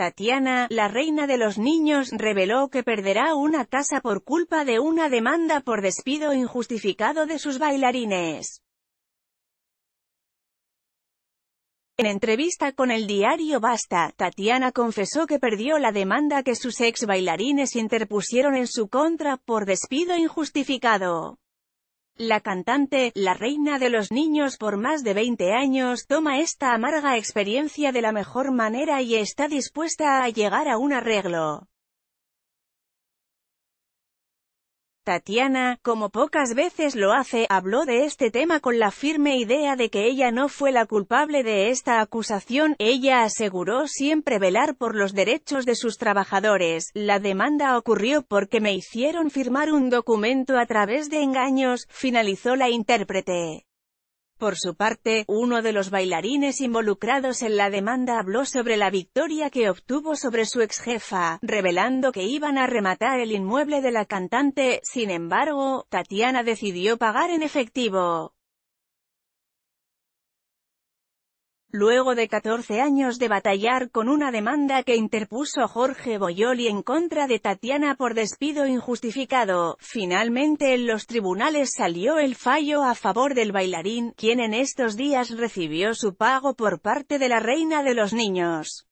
Tatiana, la reina de los niños, reveló que perderá una casa por culpa de una demanda por despido injustificado de sus bailarines. En entrevista con el diario Basta, Tatiana confesó que perdió la demanda que sus ex bailarines interpusieron en su contra por despido injustificado. La cantante, la reina de los niños por más de 20 años, toma esta amarga experiencia de la mejor manera y está dispuesta a llegar a un arreglo. Tatiana, como pocas veces lo hace, habló de este tema con la firme idea de que ella no fue la culpable de esta acusación, ella aseguró siempre velar por los derechos de sus trabajadores, la demanda ocurrió porque me hicieron firmar un documento a través de engaños, finalizó la intérprete. Por su parte, uno de los bailarines involucrados en la demanda habló sobre la victoria que obtuvo sobre su ex jefa, revelando que iban a rematar el inmueble de la cantante, sin embargo, Tatiana decidió pagar en efectivo. Luego de 14 años de batallar con una demanda que interpuso Jorge Boyoli en contra de Tatiana por despido injustificado, finalmente en los tribunales salió el fallo a favor del bailarín, quien en estos días recibió su pago por parte de la reina de los niños.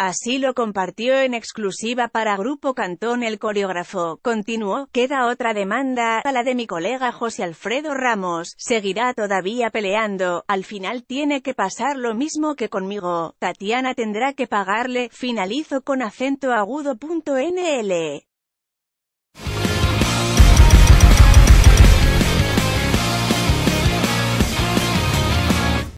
Así lo compartió en exclusiva para Grupo Cantón el coreógrafo. Continuó, queda otra demanda, a la de mi colega José Alfredo Ramos, seguirá todavía peleando, al final tiene que pasar lo mismo que conmigo, Tatiana tendrá que pagarle, finalizo con acento agudo.nl.